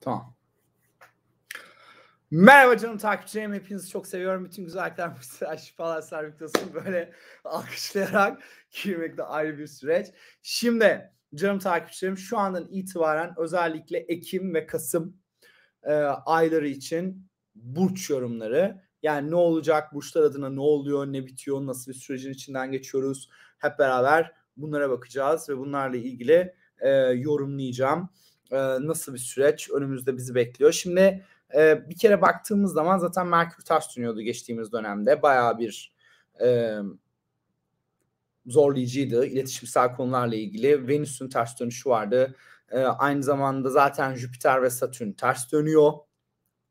Tamam. Merhaba canım takipçilerim. Hepinizi çok seviyorum. Bütün güzellikler, müstehcen şifalar serviktasını böyle alkışlayarak girmek de ayrı bir süreç. Şimdi canım takipçilerim şu andan itibaren özellikle Ekim ve Kasım e, ayları için burç yorumları yani ne olacak, burçlar adına ne oluyor, ne bitiyor, nasıl bir sürecin içinden geçiyoruz hep beraber bunlara bakacağız ve bunlarla ilgili e, yorumlayacağım e, nasıl bir süreç önümüzde bizi bekliyor. Şimdi e, bir kere baktığımız zaman zaten Merkür ters dönüyordu geçtiğimiz dönemde. Bayağı bir e, zorlayıcıydı. İletişimsel konularla ilgili Venüs'ün ters dönüşü vardı. E, aynı zamanda zaten Jüpiter ve Satürn ters dönüyor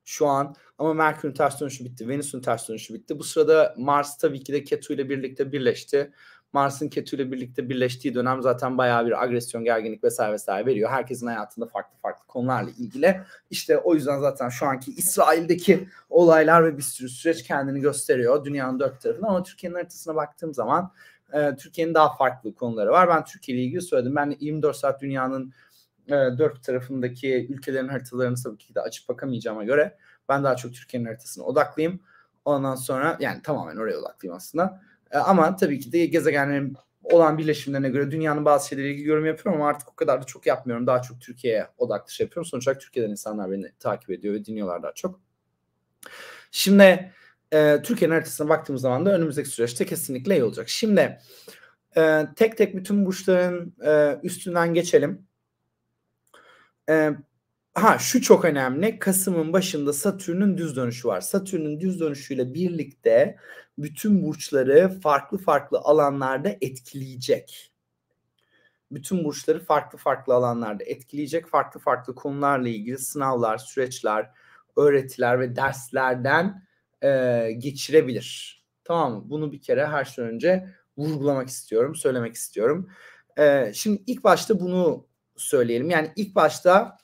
şu an. Ama Merkür'ün ters dönüşü bitti. Venüs'ün ters dönüşü bitti. Bu sırada Mars tabii ki de Ketu ile birlikte birleşti. Mars'ın Ketü ile birlikte birleştiği dönem zaten bayağı bir agresyon, gerginlik vesaire vesaire veriyor. Herkesin hayatında farklı farklı konularla ilgili. İşte o yüzden zaten şu anki İsrail'deki olaylar ve bir sürü süreç kendini gösteriyor dünyanın dört tarafında. Ama Türkiye'nin haritasına baktığım zaman e, Türkiye'nin daha farklı konuları var. Ben Türkiye ile ilgili söyledim. Ben 24 saat dünyanın e, dört tarafındaki ülkelerin haritalarını tabii ki de açıp bakamayacağıma göre ben daha çok Türkiye'nin haritasına odaklıyım. Ondan sonra yani tamamen oraya odaklıyım aslında. E, ama tabii ki de gezegenlerin olan birleşimlerine göre dünyanın bazı şeyleriyle ilgili yorum yapıyorum ama artık o kadar da çok yapmıyorum. Daha çok Türkiye'ye odaklı şey yapıyorum. Sonuç olarak Türkiye'den insanlar beni takip ediyor ve dinliyorlar daha çok. Şimdi e, Türkiye'nin haritasına baktığımız zaman da önümüzdeki süreçte kesinlikle iyi olacak. Şimdi e, tek tek bütün burçların e, üstünden geçelim. E, ha şu çok önemli. Kasım'ın başında Satürn'ün düz dönüşü var. Satürn'ün düz dönüşüyle birlikte bütün burçları farklı farklı alanlarda etkileyecek. Bütün burçları farklı farklı alanlarda etkileyecek. Farklı farklı konularla ilgili sınavlar, süreçler, öğretiler ve derslerden e, geçirebilir. Tamam mı? Bunu bir kere her şeyden önce vurgulamak istiyorum, söylemek istiyorum. E, şimdi ilk başta bunu söyleyelim. Yani ilk başta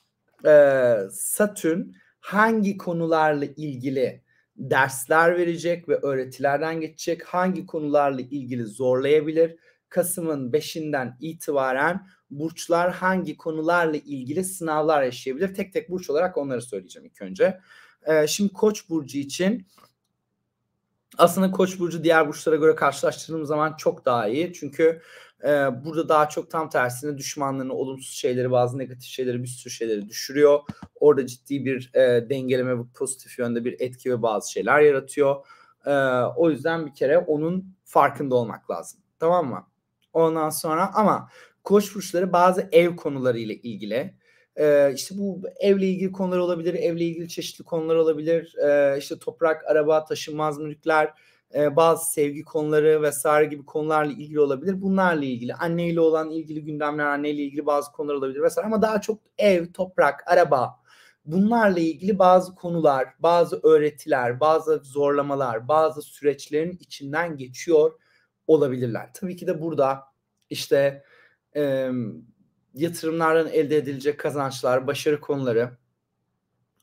e, Satürn hangi konularla ilgili dersler verecek ve öğretilerden geçecek, hangi konularla ilgili zorlayabilir, Kasım'ın 5'inden itibaren burçlar hangi konularla ilgili sınavlar yaşayabilir? Tek tek burç olarak onları söyleyeceğim ilk önce. Ee, şimdi Koç burcu için aslında Koç burcu diğer burçlara göre karşılaştırdığım zaman çok daha iyi. Çünkü e, burada daha çok tam tersine düşmanlarını, olumsuz şeyleri, bazı negatif şeyleri, bir sürü şeyleri düşürüyor. Orada ciddi bir e, dengeleme, pozitif yönde bir etki ve bazı şeyler yaratıyor. E, o yüzden bir kere onun farkında olmak lazım. Tamam mı? Ondan sonra ama koç burçları bazı ev konularıyla ilgili e, işte bu evle ilgili konular olabilir, evle ilgili çeşitli konular olabilir. E, işte toprak, araba, taşınmaz mülkler, e, bazı sevgi konuları vesaire gibi konularla ilgili olabilir. Bunlarla ilgili anneyle olan ilgili gündemler, anneyle ilgili bazı konular olabilir vesaire. Ama daha çok ev, toprak, araba bunlarla ilgili bazı konular, bazı öğretiler, bazı zorlamalar, bazı süreçlerin içinden geçiyor olabilirler. Tabii ki de burada işte e, yatırımlardan elde edilecek kazançlar, başarı konuları.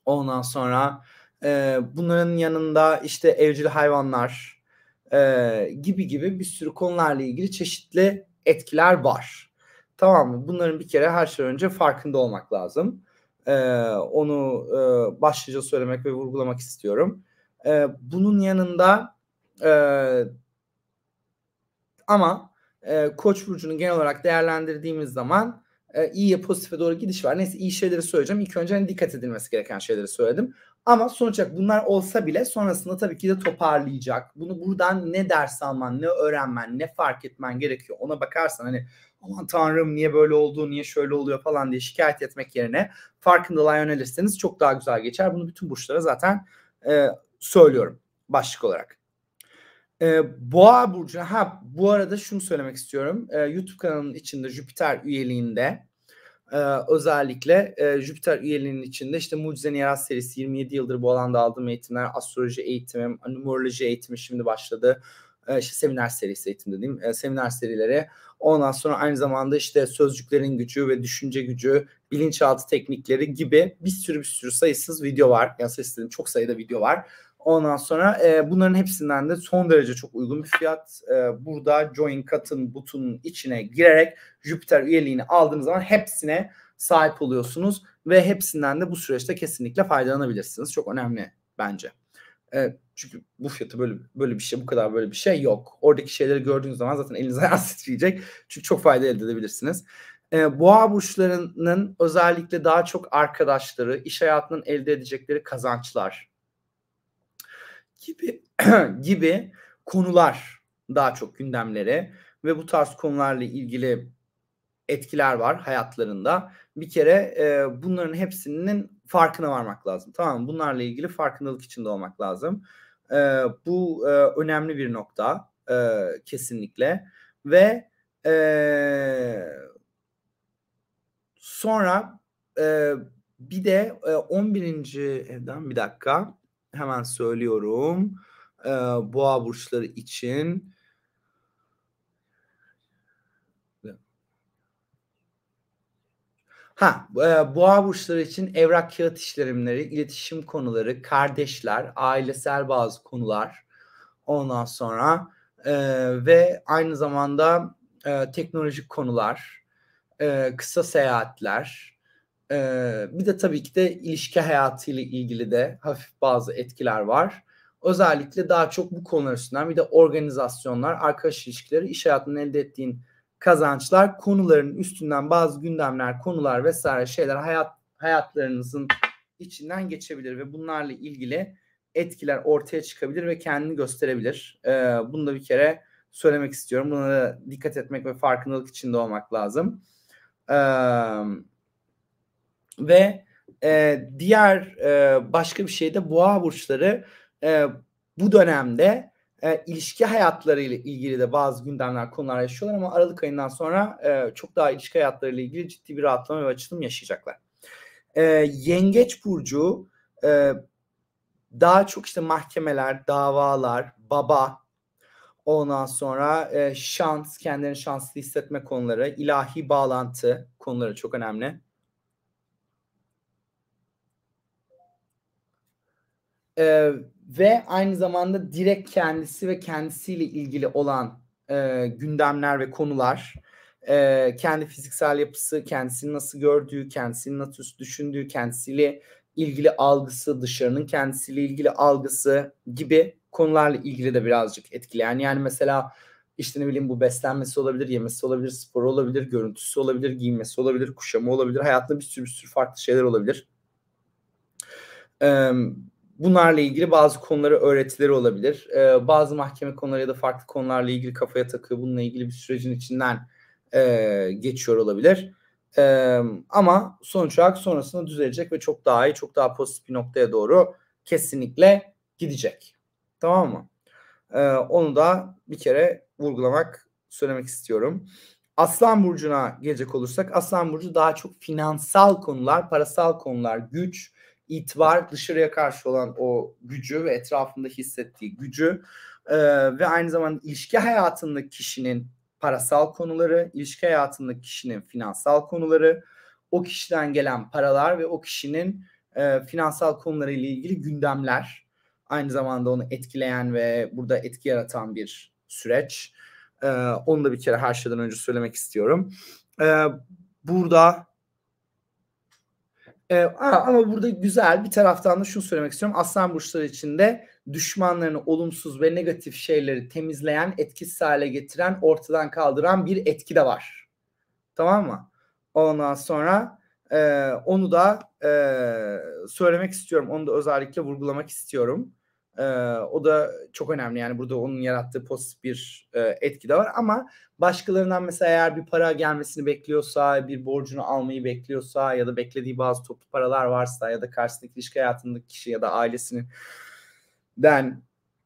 Ondan sonra e, bunların yanında işte evcil hayvanlar e, gibi gibi bir sürü konularla ilgili çeşitli etkiler var. Tamam mı? Bunların bir kere her şey önce farkında olmak lazım. E, onu e, başlıca söylemek ve vurgulamak istiyorum. E, bunun yanında e, ama e, Koç burcunu genel olarak değerlendirdiğimiz zaman e, iyiye pozitife doğru gidiş var. Neyse iyi şeyleri söyleyeceğim. İlk önce hani dikkat edilmesi gereken şeyleri söyledim. Ama sonuç olarak bunlar olsa bile sonrasında tabii ki de toparlayacak. Bunu buradan ne ders alman, ne öğrenmen, ne fark etmen gerekiyor ona bakarsan hani aman tanrım niye böyle oldu, niye şöyle oluyor falan diye şikayet etmek yerine farkındalığa yönelirseniz çok daha güzel geçer. Bunu bütün burçlara zaten e, söylüyorum başlık olarak. E, Boğa Burcu. Ha bu arada şunu söylemek istiyorum. E, YouTube kanalının içinde Jüpiter üyeliğinde e, özellikle e, Jüpiter üyeliğinin içinde işte Mucize Niyaraz serisi 27 yıldır bu alanda aldığım eğitimler, astroloji eğitimim, numeroloji eğitimi şimdi başladı. E, işte seminer serisi eğitim dediğim e, seminer serileri. Ondan sonra aynı zamanda işte sözcüklerin gücü ve düşünce gücü, bilinçaltı teknikleri gibi bir sürü bir sürü sayısız video var. Yani sayısız dedim, çok sayıda video var. Ondan sonra e, bunların hepsinden de son derece çok uygun bir fiyat. E, burada Join Katın butunun içine girerek Jupiter üyeliğini aldığınız zaman hepsine sahip oluyorsunuz ve hepsinden de bu süreçte kesinlikle faydalanabilirsiniz. Çok önemli bence. E, çünkü bu fiyatı böyle böyle bir şey, bu kadar böyle bir şey yok. Oradaki şeyleri gördüğünüz zaman zaten eliniz ayağınız titreyecek. Çünkü çok fayda elde edebilirsiniz. E, boğa burçlarının özellikle daha çok arkadaşları, iş hayatının elde edecekleri kazançlar gibi gibi konular daha çok gündemlere ve bu tarz konularla ilgili etkiler var hayatlarında. Bir kere e, bunların hepsinin farkına varmak lazım. Tamam mı? Bunlarla ilgili farkındalık içinde olmak lazım. E, bu e, önemli bir nokta e, kesinlikle ve e, sonra e, bir de e, 11. evden bir dakika hemen söylüyorum. Ee, boğa burçları için Ha, e, boğa burçları için evrak kağıt işlemleri, iletişim konuları, kardeşler, ailesel bazı konular. Ondan sonra e, ve aynı zamanda e, teknolojik konular, e, kısa seyahatler, ee, bir de tabii ki de ilişki hayatıyla ilgili de hafif bazı etkiler var. Özellikle daha çok bu konular üstünden bir de organizasyonlar, arkadaş ilişkileri, iş hayatının elde ettiğin kazançlar, konuların üstünden bazı gündemler, konular vesaire şeyler hayat hayatlarınızın içinden geçebilir ve bunlarla ilgili etkiler ortaya çıkabilir ve kendini gösterebilir. Ee, bunu da bir kere söylemek istiyorum. Buna da dikkat etmek ve farkındalık içinde olmak lazım. Ee, ve e, diğer e, başka bir şey de boğa burçları e, bu dönemde e, ilişki hayatlarıyla ilgili de bazı gündemler konular yaşıyorlar ama Aralık ayından sonra e, çok daha ilişki hayatlarıyla ilgili ciddi bir rahatlama ve açılım yaşayacaklar. E, yengeç burcu e, daha çok işte mahkemeler, davalar, baba, Ondan sonra e, şans, kendini şanslı hissetme konuları, ilahi bağlantı konuları çok önemli. e, ve aynı zamanda direkt kendisi ve kendisiyle ilgili olan e, gündemler ve konular e, kendi fiziksel yapısı, kendisini nasıl gördüğü, kendisini nasıl düşündüğü, kendisiyle ilgili algısı, dışarının kendisiyle ilgili algısı gibi konularla ilgili de birazcık etkileyen. Yani mesela işte ne bileyim bu beslenmesi olabilir, yemesi olabilir, sporu olabilir, görüntüsü olabilir, giyinmesi olabilir, kuşamı olabilir. Hayatta bir sürü bir sürü farklı şeyler olabilir. Ee, Bunlarla ilgili bazı konuları öğretileri olabilir. Ee, bazı mahkeme konuları ya da farklı konularla ilgili kafaya takıyor. Bununla ilgili bir sürecin içinden e, geçiyor olabilir. E, ama sonuç olarak sonrasında düzelecek ve çok daha iyi, çok daha pozitif bir noktaya doğru kesinlikle gidecek. Tamam mı? E, onu da bir kere vurgulamak, söylemek istiyorum. Aslan Burcu'na gelecek olursak Aslan Burcu daha çok finansal konular, parasal konular, güç, itibar dışarıya karşı olan o gücü ve etrafında hissettiği gücü e, ve aynı zamanda ilişki hayatındaki kişinin parasal konuları, ilişki hayatındaki kişinin finansal konuları, o kişiden gelen paralar ve o kişinin e, finansal konularıyla ilgili gündemler aynı zamanda onu etkileyen ve burada etki yaratan bir süreç. E, onu da bir kere her şeyden önce söylemek istiyorum. E, burada e, ama burada güzel bir taraftan da şunu söylemek istiyorum. Aslan burçları içinde düşmanlarını olumsuz ve negatif şeyleri temizleyen, etkisiz hale getiren, ortadan kaldıran bir etki de var. Tamam mı? Ondan sonra e, onu da e, söylemek istiyorum. Onu da özellikle vurgulamak istiyorum. E, o da çok önemli yani burada onun yarattığı pozitif bir e, etki de var ama başkalarından mesela eğer bir para gelmesini bekliyorsa, bir borcunu almayı bekliyorsa ya da beklediği bazı toplu paralar varsa ya da karşısındaki ilişki hayatındaki kişi ya da ailesinin den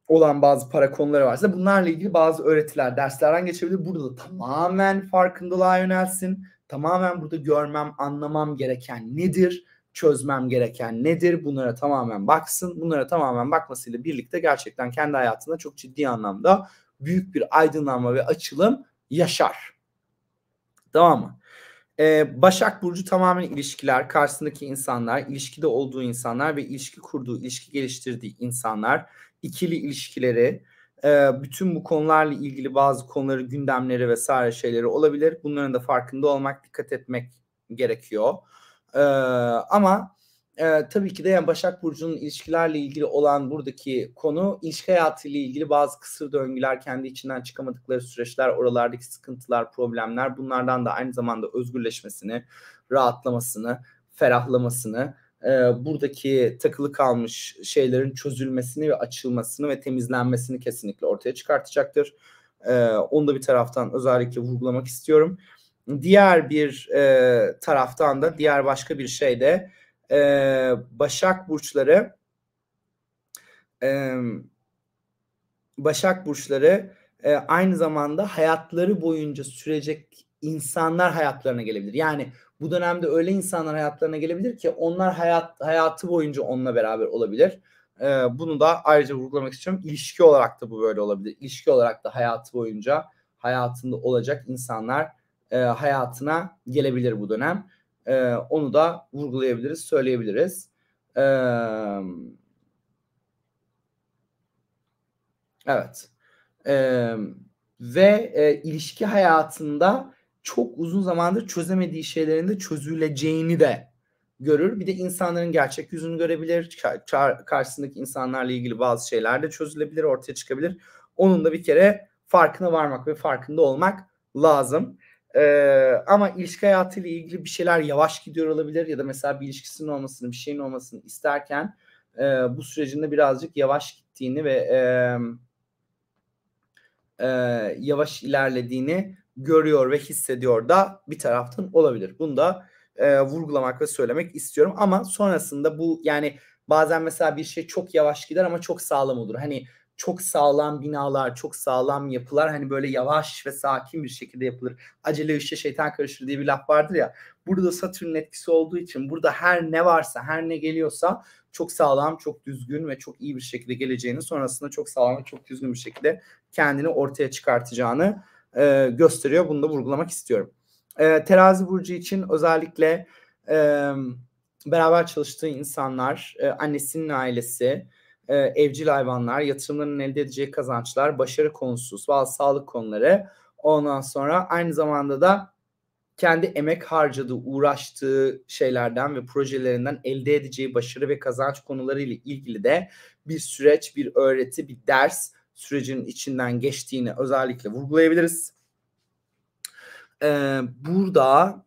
olan bazı para konuları varsa bunlarla ilgili bazı öğretiler, derslerden geçebilir. Burada da tamamen farkındalığa yönelsin. Tamamen burada görmem, anlamam gereken nedir? çözmem gereken nedir? Bunlara tamamen baksın. Bunlara tamamen bakmasıyla birlikte gerçekten kendi hayatında çok ciddi anlamda büyük bir aydınlanma ve açılım yaşar. Tamam mı? Ee, Başak Burcu tamamen ilişkiler, karşısındaki insanlar, ilişkide olduğu insanlar ve ilişki kurduğu, ilişki geliştirdiği insanlar, ikili ilişkileri, e, bütün bu konularla ilgili bazı konuları, gündemleri vesaire şeyleri olabilir. Bunların da farkında olmak, dikkat etmek gerekiyor. E, ama e, tabii ki de yani Başak Burcu'nun ilişkilerle ilgili olan buradaki konu ilişki hayatıyla ilgili bazı kısır döngüler, kendi içinden çıkamadıkları süreçler, oralardaki sıkıntılar, problemler bunlardan da aynı zamanda özgürleşmesini, rahatlamasını, ferahlamasını, e, buradaki takılı kalmış şeylerin çözülmesini ve açılmasını ve temizlenmesini kesinlikle ortaya çıkartacaktır. E, onu da bir taraftan özellikle vurgulamak istiyorum diğer bir e, taraftan da diğer başka bir şey de e, Başak Burçları e, Başak Burçları e, aynı zamanda hayatları boyunca sürecek insanlar hayatlarına gelebilir. Yani bu dönemde öyle insanlar hayatlarına gelebilir ki onlar hayat hayatı boyunca onunla beraber olabilir. E, bunu da ayrıca vurgulamak istiyorum. İlişki olarak da bu böyle olabilir. İlişki olarak da hayatı boyunca hayatında olacak insanlar e, hayatına gelebilir bu dönem. E, onu da vurgulayabiliriz, söyleyebiliriz. E, evet. E, ve e, ilişki hayatında çok uzun zamandır çözemediği şeylerin de çözüleceğini de görür. Bir de insanların gerçek yüzünü görebilir. Karşısındaki insanlarla ilgili bazı şeyler de çözülebilir, ortaya çıkabilir. Onun da bir kere farkına varmak ve farkında olmak lazım. Ee, ama ilişki hayatıyla ilgili bir şeyler yavaş gidiyor olabilir ya da mesela bir ilişkisinin olmasını, bir şeyin olmasını isterken e, bu sürecinde birazcık yavaş gittiğini ve e, e, yavaş ilerlediğini görüyor ve hissediyor da bir taraftan olabilir. Bunu da e, vurgulamak ve söylemek istiyorum ama sonrasında bu yani bazen mesela bir şey çok yavaş gider ama çok sağlam olur. Hani çok sağlam binalar, çok sağlam yapılar hani böyle yavaş ve sakin bir şekilde yapılır. Acele işe şeytan karışır diye bir laf vardır ya. Burada Satürn'ün etkisi olduğu için burada her ne varsa, her ne geliyorsa çok sağlam, çok düzgün ve çok iyi bir şekilde geleceğini, sonrasında çok sağlam ve çok düzgün bir şekilde kendini ortaya çıkartacağını e, gösteriyor. Bunu da vurgulamak istiyorum. E, terazi burcu için özellikle e, beraber çalıştığı insanlar, e, annesinin ailesi, e, evcil hayvanlar, yatırımların elde edeceği kazançlar, başarı konusu, bazı sağlık konuları. Ondan sonra aynı zamanda da kendi emek harcadığı, uğraştığı şeylerden ve projelerinden elde edeceği başarı ve kazanç konuları ile ilgili de bir süreç, bir öğreti, bir ders sürecinin içinden geçtiğini özellikle vurgulayabiliriz. Ee, burada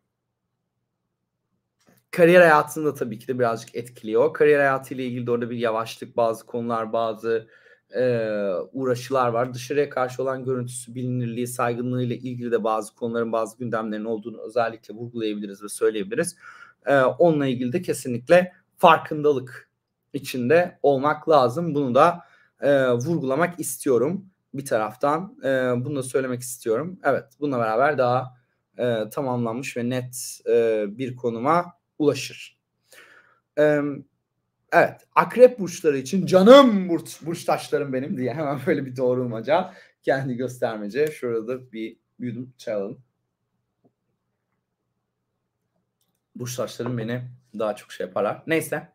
kariyer hayatını da tabii ki de birazcık etkiliyor. Kariyer hayatıyla ilgili de orada bir yavaşlık, bazı konular, bazı e, uğraşılar var. Dışarıya karşı olan görüntüsü, bilinirliği, saygınlığı ile ilgili de bazı konuların, bazı gündemlerin olduğunu özellikle vurgulayabiliriz ve söyleyebiliriz. E, onunla ilgili de kesinlikle farkındalık içinde olmak lazım. Bunu da e, vurgulamak istiyorum bir taraftan. E, bunu da söylemek istiyorum. Evet, bununla beraber daha e, tamamlanmış ve net e, bir konuma ulaşır. Ee, evet akrep burçları için canım burç, burçtaşlarım benim diye hemen böyle bir doğrulmaca kendi göstermece. Şurada bir yudum çalalım. alalım. Burçtaşlarım beni daha çok şey yaparlar. Neyse.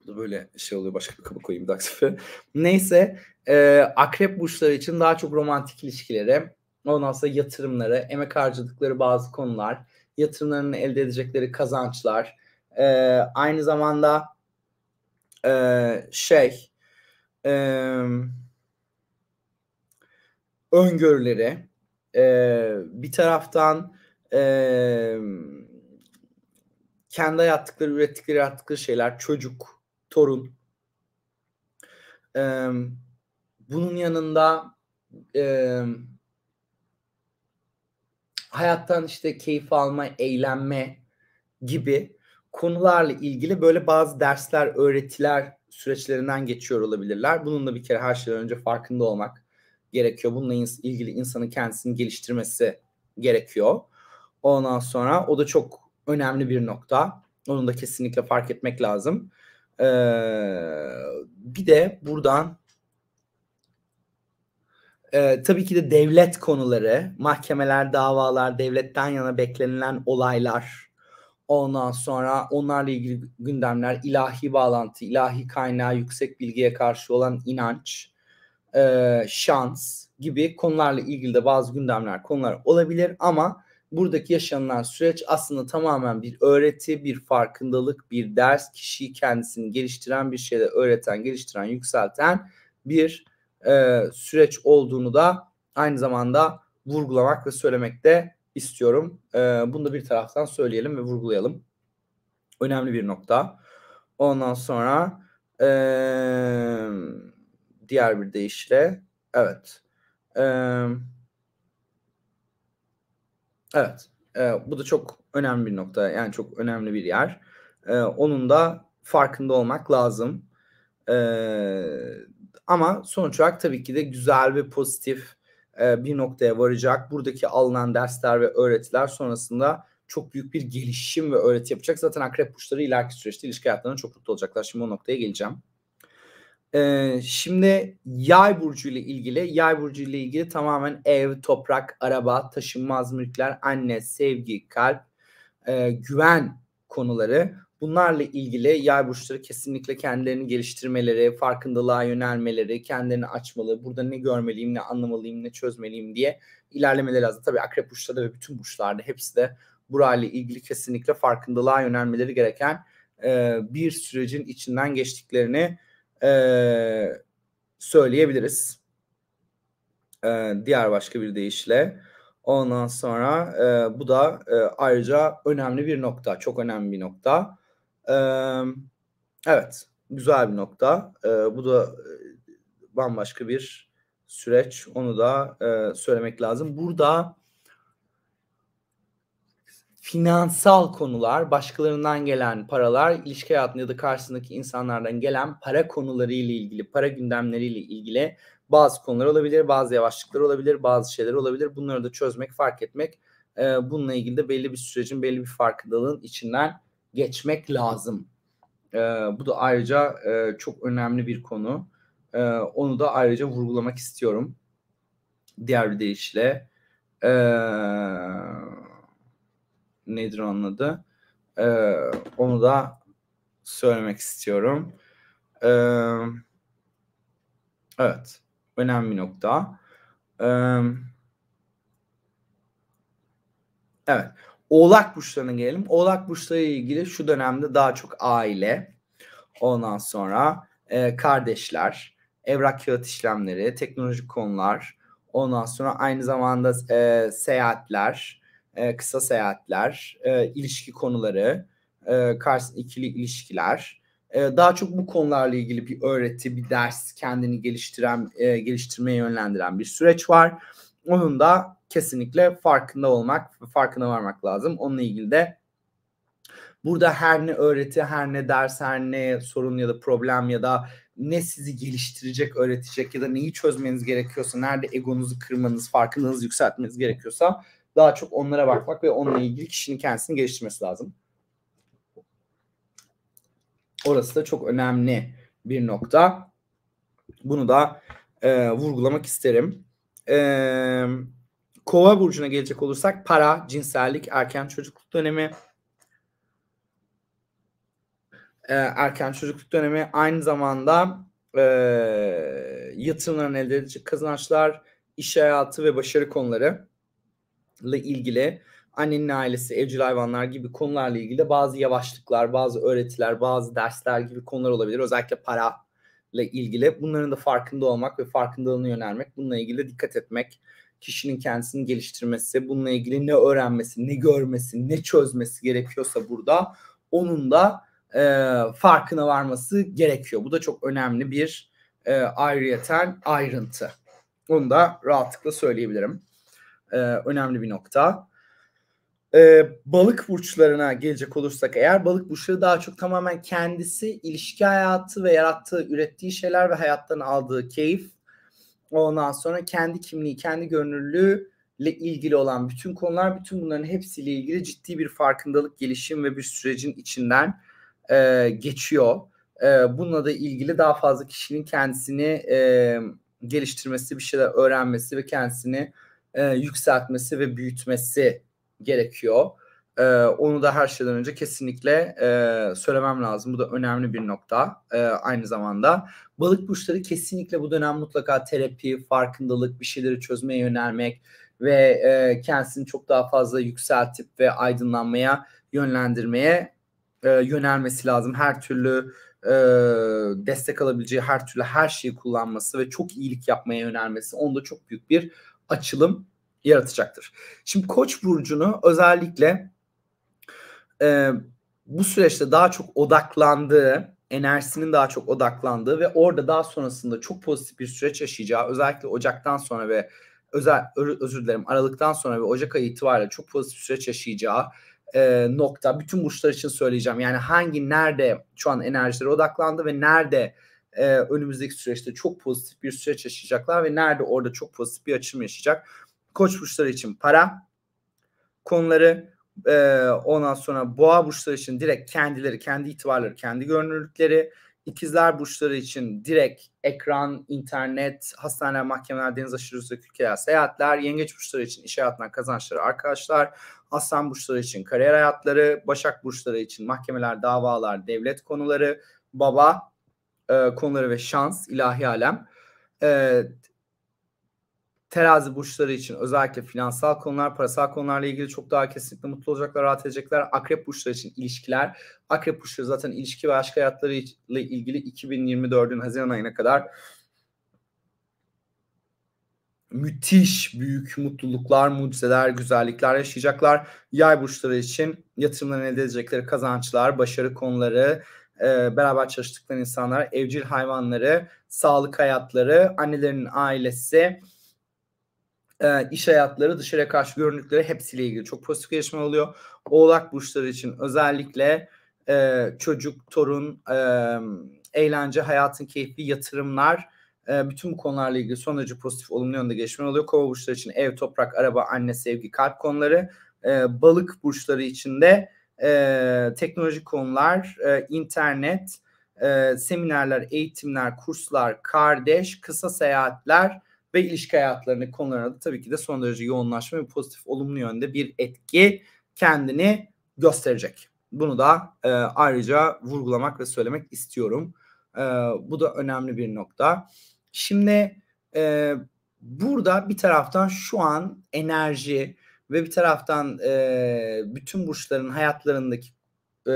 Bu da böyle şey oluyor başka bir kaba koyayım bir dakika. Neyse e, akrep burçları için daha çok romantik ilişkilere ondan sonra yatırımlara, emek harcadıkları bazı konular, yatırımlarını elde edecekleri kazançlar, e, aynı zamanda e, şey e, öngörüleri e, bir taraftan e, kendi yaptıkları, ürettikleri, yaptıkları şeyler, çocuk, torun. E, bunun yanında e, hayattan işte keyif alma, eğlenme gibi konularla ilgili böyle bazı dersler, öğretiler süreçlerinden geçiyor olabilirler. Bunun da bir kere her şeyden önce farkında olmak gerekiyor. Bununla ilgili insanın kendisini geliştirmesi gerekiyor. Ondan sonra o da çok önemli bir nokta. Onu da kesinlikle fark etmek lazım. Ee, bir de buradan e, tabii ki de devlet konuları, mahkemeler, davalar, devletten yana beklenilen olaylar, ondan sonra onlarla ilgili gündemler, ilahi bağlantı, ilahi kaynağı, yüksek bilgiye karşı olan inanç, e, şans gibi konularla ilgili de bazı gündemler, konular olabilir ama buradaki yaşanılan süreç aslında tamamen bir öğreti, bir farkındalık, bir ders, kişiyi kendisini geliştiren bir şeyle öğreten, geliştiren, yükselten bir e, süreç olduğunu da aynı zamanda vurgulamak ve söylemek de istiyorum. E, bunu da bir taraftan söyleyelim ve vurgulayalım. Önemli bir nokta. Ondan sonra e, diğer bir deyişle evet. E, evet. E, bu da çok önemli bir nokta. Yani çok önemli bir yer. E, onun da farkında olmak lazım. E, ama sonuç olarak tabii ki de güzel ve pozitif e, bir noktaya varacak. Buradaki alınan dersler ve öğretiler sonrasında çok büyük bir gelişim ve öğreti yapacak. Zaten akrep burçları ileriki süreçte ilişki hayatlarına çok mutlu olacaklar. Şimdi o noktaya geleceğim. Ee, şimdi yay burcu ile ilgili, yay burcu ile ilgili tamamen ev, toprak, araba, taşınmaz mülkler, anne, sevgi, kalp, e, güven konuları Bunlarla ilgili yay burçları kesinlikle kendilerini geliştirmeleri, farkındalığa yönelmeleri, kendilerini açmaları, burada ne görmeliyim, ne anlamalıyım, ne çözmeliyim diye ilerlemeleri lazım. Tabii akrep burçları ve bütün burçlarda hepsi de burayla ilgili kesinlikle farkındalığa yönelmeleri gereken e, bir sürecin içinden geçtiklerini e, söyleyebiliriz. E, diğer başka bir deyişle. Ondan sonra e, bu da e, ayrıca önemli bir nokta, çok önemli bir nokta. Evet, güzel bir nokta. Bu da bambaşka bir süreç. Onu da söylemek lazım. Burada finansal konular, başkalarından gelen paralar, ilişki hayatında ya da karşısındaki insanlardan gelen para konuları ile ilgili, para gündemleri ile ilgili bazı konular olabilir, bazı yavaşlıklar olabilir, bazı şeyler olabilir. Bunları da çözmek, fark etmek, bununla ilgili de belli bir sürecin, belli bir farkındalığın içinden geçmek lazım. E, bu da ayrıca e, çok önemli bir konu. E, onu da ayrıca vurgulamak istiyorum. Diğer bir deyişle e, nedir anladı? E, onu da söylemek istiyorum. E, evet, önemli bir nokta. Evet. Oğlak burçlarına gelelim. Oğlak burçlarıyla ilgili şu dönemde daha çok aile, ondan sonra e, kardeşler, evrak kağıt işlemleri, teknolojik konular, ondan sonra aynı zamanda e, seyahatler, e, kısa seyahatler, e, ilişki konuları, e, karşı ikili ilişkiler, e, daha çok bu konularla ilgili bir öğreti, bir ders kendini geliştiren, e, geliştirmeye yönlendiren bir süreç var. Onun da kesinlikle farkında olmak, farkına varmak lazım. Onunla ilgili de burada her ne öğreti, her ne ders, her ne sorun ya da problem ya da ne sizi geliştirecek, öğretecek ya da neyi çözmeniz gerekiyorsa, nerede egonuzu kırmanız, farkındalığınızı yükseltmeniz gerekiyorsa daha çok onlara bakmak ve onunla ilgili kişinin kendisini geliştirmesi lazım. Orası da çok önemli bir nokta. Bunu da e, vurgulamak isterim. Eee Kova burcuna gelecek olursak para, cinsellik, erken çocukluk dönemi, e, erken çocukluk dönemi aynı zamanda e, yatırımların elde edici kazançlar, iş hayatı ve başarı konuları ile ilgili annenin ailesi, evcil hayvanlar gibi konularla ilgili de bazı yavaşlıklar, bazı öğretiler, bazı dersler gibi konular olabilir. Özellikle para ile ilgili bunların da farkında olmak ve farkındalığını yönelmek, bununla ilgili dikkat etmek kişinin kendisini geliştirmesi, bununla ilgili ne öğrenmesi, ne görmesi, ne çözmesi gerekiyorsa burada onun da e, farkına varması gerekiyor. Bu da çok önemli bir e, ayrıyeten ayrıntı. Onu da rahatlıkla söyleyebilirim. E, önemli bir nokta. E, balık burçlarına gelecek olursak eğer balık burçları daha çok tamamen kendisi, ilişki hayatı ve yarattığı, ürettiği şeyler ve hayattan aldığı keyif Ondan sonra kendi kimliği, kendi görünürlüğü ile ilgili olan bütün konular, bütün bunların hepsiyle ilgili ciddi bir farkındalık gelişim ve bir sürecin içinden e, geçiyor. E, bununla da ilgili daha fazla kişinin kendisini e, geliştirmesi, bir şeyler öğrenmesi ve kendisini e, yükseltmesi ve büyütmesi gerekiyor. E, onu da her şeyden önce kesinlikle e, söylemem lazım. Bu da önemli bir nokta e, aynı zamanda. Balık burçları kesinlikle bu dönem mutlaka terapi, farkındalık, bir şeyleri çözmeye yönelmek ve e, kendisini çok daha fazla yükseltip ve aydınlanmaya yönlendirmeye e, yönelmesi lazım. Her türlü e, destek alabileceği her türlü her şeyi kullanması ve çok iyilik yapmaya yönelmesi onda çok büyük bir açılım yaratacaktır. Şimdi Koç burcunu özellikle e, bu süreçte daha çok odaklandığı, enerjisinin daha çok odaklandığı ve orada daha sonrasında çok pozitif bir süreç yaşayacağı özellikle Ocak'tan sonra ve özel özür dilerim Aralık'tan sonra ve Ocak ayı itibariyle çok pozitif süreç yaşayacağı e, nokta bütün burçlar için söyleyeceğim. Yani hangi nerede şu an enerjileri odaklandı ve nerede e, önümüzdeki süreçte çok pozitif bir süreç yaşayacaklar ve nerede orada çok pozitif bir açılım yaşayacak. Koç burçları için para konuları, ee, ondan sonra boğa burçları için direkt kendileri, kendi itibarları, kendi görünürlükleri. İkizler burçları için direkt ekran, internet, hastaneler mahkemeler, deniz aşırı üstü ülkeler, seyahatler. Yengeç burçları için iş hayatından kazançları arkadaşlar. Aslan burçları için kariyer hayatları. Başak burçları için mahkemeler, davalar, devlet konuları, baba e, konuları ve şans, ilahi alem. E, terazi burçları için özellikle finansal konular, parasal konularla ilgili çok daha kesinlikle mutlu olacaklar, rahat edecekler. Akrep burçları için ilişkiler. Akrep burçları zaten ilişki ve aşk hayatları ile ilgili 2024'ün Haziran ayına kadar müthiş büyük mutluluklar, mucizeler, güzellikler yaşayacaklar. Yay burçları için yatırımdan elde edecekleri kazançlar, başarı konuları, e, beraber çalıştıkları insanlar, evcil hayvanları, sağlık hayatları, annelerin ailesi, e, iş hayatları dışarıya karşı görünükleri hepsiyle ilgili çok pozitif gelişme oluyor. Oğlak burçları için özellikle e, çocuk, torun, e, eğlence, hayatın keyfi, yatırımlar e, bütün bu konularla ilgili son derece pozitif olumlu yönde gelişme oluyor. Kova burçları için ev, toprak, araba, anne, sevgi, kalp konuları. E, balık burçları için de e, teknolojik konular, e, internet, e, seminerler, eğitimler, kurslar, kardeş, kısa seyahatler, ve ilişki hayatlarını konularına da tabii ki de son derece yoğunlaşma ve pozitif olumlu yönde bir etki kendini gösterecek. Bunu da e, ayrıca vurgulamak ve söylemek istiyorum. E, bu da önemli bir nokta. Şimdi e, burada bir taraftan şu an enerji ve bir taraftan e, bütün burçların hayatlarındaki e,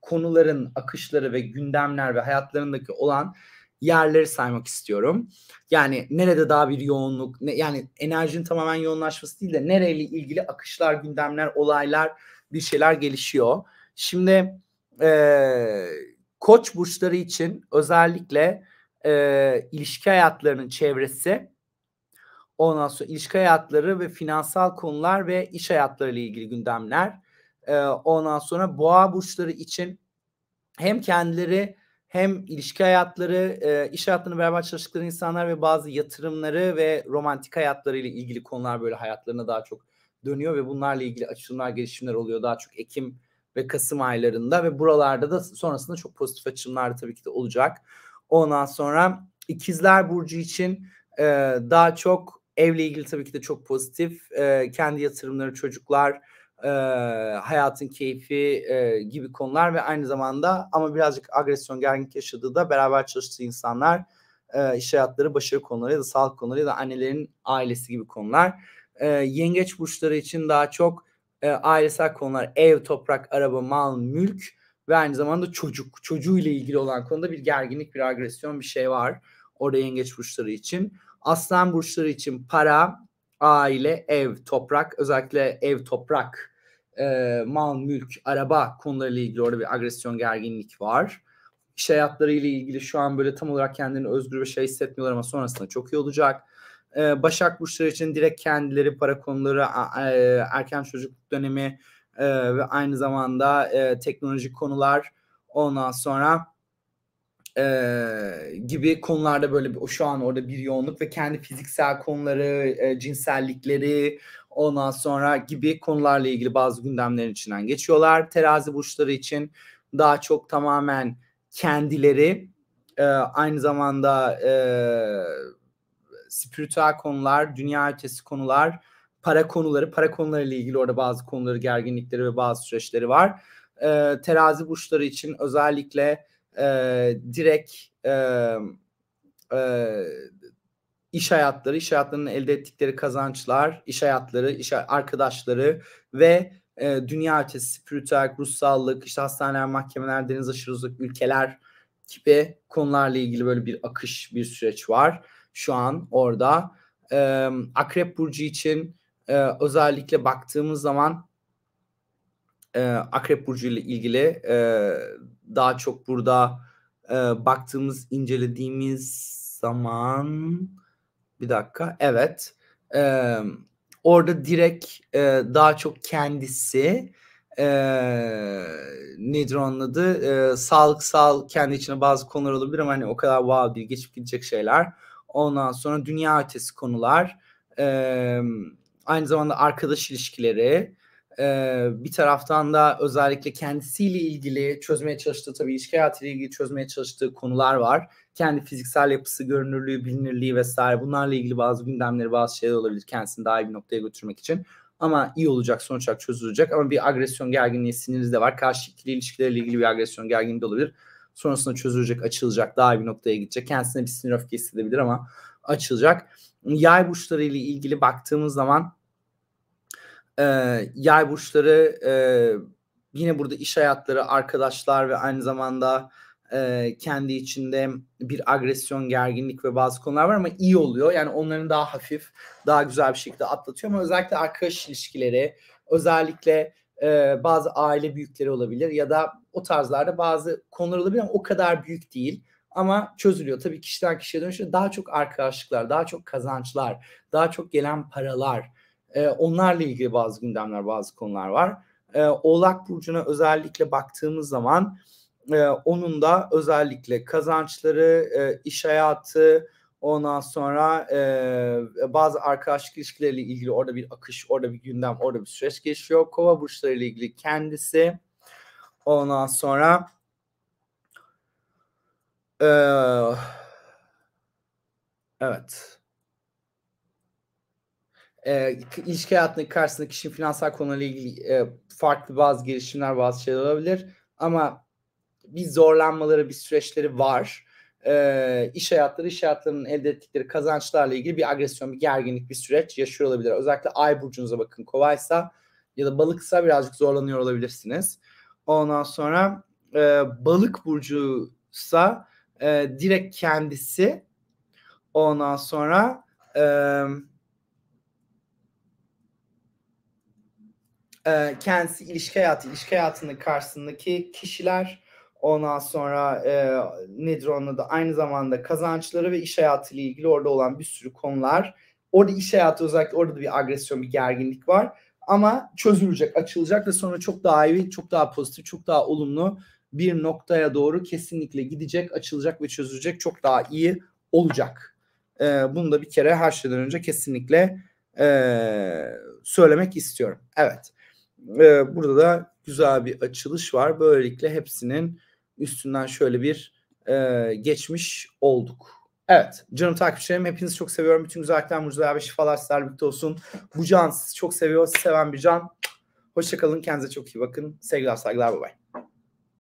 konuların akışları ve gündemler ve hayatlarındaki olan yerleri saymak istiyorum. Yani nerede daha bir yoğunluk, ne, yani enerjinin tamamen yoğunlaşması değil de nereyle ilgili akışlar, gündemler, olaylar, bir şeyler gelişiyor. Şimdi e, koç burçları için özellikle e, ilişki hayatlarının çevresi, ondan sonra ilişki hayatları ve finansal konular ve iş hayatları ile ilgili gündemler, e, ondan sonra boğa burçları için hem kendileri hem ilişki hayatları, e, iş hayatlarını beraber çalıştıkları insanlar ve bazı yatırımları ve romantik hayatları ile ilgili konular böyle hayatlarına daha çok dönüyor ve bunlarla ilgili açılımlar, gelişimler oluyor daha çok Ekim ve Kasım aylarında ve buralarda da sonrasında çok pozitif açılımlar tabii ki de olacak. Ondan sonra ikizler Burcu için e, daha çok evle ilgili tabii ki de çok pozitif. E, kendi yatırımları, çocuklar, e, hayatın keyfi e, gibi konular ve aynı zamanda ama birazcık agresyon gerginlik yaşadığı da beraber çalıştığı insanlar e, iş hayatları başarı konuları ya da sağlık konuları ya da annelerin ailesi gibi konular. E, yengeç burçları için daha çok e, ailesel konular ev, toprak, araba, mal, mülk ve aynı zamanda çocuk. çocuğu ile ilgili olan konuda bir gerginlik, bir agresyon bir şey var. Orada yengeç burçları için. Aslan burçları için para, aile, ev, toprak özellikle ev, toprak e, mal, mülk, araba konularıyla ilgili orada bir agresyon, gerginlik var. İş hayatlarıyla ilgili şu an böyle tam olarak kendini özgür ve şey hissetmiyorlar ama sonrasında çok iyi olacak. E, Başak Burçları için direkt kendileri para konuları, e, erken çocukluk dönemi e, ve aynı zamanda e, teknolojik konular ondan sonra e, gibi konularda böyle bir, şu an orada bir yoğunluk ve kendi fiziksel konuları, e, cinsellikleri, ondan sonra gibi konularla ilgili bazı gündemlerin içinden geçiyorlar. Terazi burçları için daha çok tamamen kendileri e, aynı zamanda e, spiritüel konular, dünya ötesi konular, para konuları, para konularıyla ilgili orada bazı konuları, gerginlikleri ve bazı süreçleri var. E, terazi burçları için özellikle e, direkt e, e, iş hayatları, iş hayatlarının elde ettikleri kazançlar, iş hayatları, iş arkadaşları ve e, dünya ötesi, spiritüel, ruhsallık, işte hastaneler, mahkemeler, deniz aşırılık, ülkeler gibi konularla ilgili böyle bir akış, bir süreç var şu an orada. E, Akrep Burcu için e, özellikle baktığımız zaman e, Akrep Burcu ile ilgili e, daha çok burada e, baktığımız, incelediğimiz zaman bir dakika. Evet. Ee, orada direkt e, daha çok kendisi e, nedir onun adı? E, sağlıksal kendi içine bazı konular olabilir ama hani o kadar wow değil. Geçip gidecek şeyler. Ondan sonra dünya ötesi konular. E, aynı zamanda arkadaş ilişkileri ee, bir taraftan da özellikle kendisiyle ilgili çözmeye çalıştığı tabii ilişki hayatıyla ilgili çözmeye çalıştığı konular var. Kendi fiziksel yapısı, görünürlüğü, bilinirliği vesaire bunlarla ilgili bazı gündemleri, bazı şeyler olabilir kendisini daha iyi bir noktaya götürmek için. Ama iyi olacak, sonuç olarak çözülecek. Ama bir agresyon gerginliği, siniriz de var. Karşı ikili ilişkilerle ilgili bir agresyon gerginliği de olabilir. Sonrasında çözülecek, açılacak, daha iyi bir noktaya gidecek. Kendisine bir sinir öfke hissedebilir ama açılacak. Yay burçları ile ilgili baktığımız zaman e, yay burçları e, yine burada iş hayatları, arkadaşlar ve aynı zamanda e, kendi içinde bir agresyon, gerginlik ve bazı konular var ama iyi oluyor. Yani onların daha hafif, daha güzel bir şekilde atlatıyor ama özellikle arkadaş ilişkileri, özellikle e, bazı aile büyükleri olabilir ya da o tarzlarda bazı konular olabilir ama o kadar büyük değil. Ama çözülüyor. Tabii kişiden kişiye dönüşüyor. Daha çok arkadaşlıklar, daha çok kazançlar, daha çok gelen paralar, e, onlarla ilgili bazı gündemler, bazı konular var. E, Oğlak Burcu'na özellikle baktığımız zaman e, onun da özellikle kazançları, e, iş hayatı, ondan sonra e, bazı arkadaşlık ilişkileriyle ilgili orada bir akış, orada bir gündem, orada bir süreç geçiyor. Kova burçları ile ilgili kendisi. Ondan sonra e, evet e, ilişki hayatındaki karşısındaki kişinin finansal konularla ilgili e, farklı bazı gelişimler, bazı şeyler olabilir. Ama bir zorlanmaları, bir süreçleri var. E, iş hayatları, iş hayatlarının elde ettikleri kazançlarla ilgili bir agresyon, bir gerginlik, bir süreç yaşıyor olabilir. Özellikle ay burcunuza bakın kovaysa ya da balıksa birazcık zorlanıyor olabilirsiniz. Ondan sonra e, balık burcuysa e, direkt kendisi ondan sonra eee e, kendisi ilişki hayatı, ilişki hayatının karşısındaki kişiler ondan sonra e, nedir onun da aynı zamanda kazançları ve iş hayatı ile ilgili orada olan bir sürü konular. Orada iş hayatı özellikle orada da bir agresyon, bir gerginlik var. Ama çözülecek, açılacak ve sonra çok daha iyi, çok daha pozitif, çok daha olumlu bir noktaya doğru kesinlikle gidecek, açılacak ve çözülecek çok daha iyi olacak. Ee, bunu da bir kere her şeyden önce kesinlikle e, söylemek istiyorum. Evet e, burada da güzel bir açılış var. Böylelikle hepsinin üstünden şöyle bir e, geçmiş olduk. Evet canım takipçilerim hepinizi çok seviyorum. Bütün güzellikler, mucizeler ve şifalar sizlerle birlikte olsun. Bu can sizi çok seviyor. Sizi seven bir can. Hoşçakalın. Kendinize çok iyi bakın. Sevgiler, saygılar. Bay bay.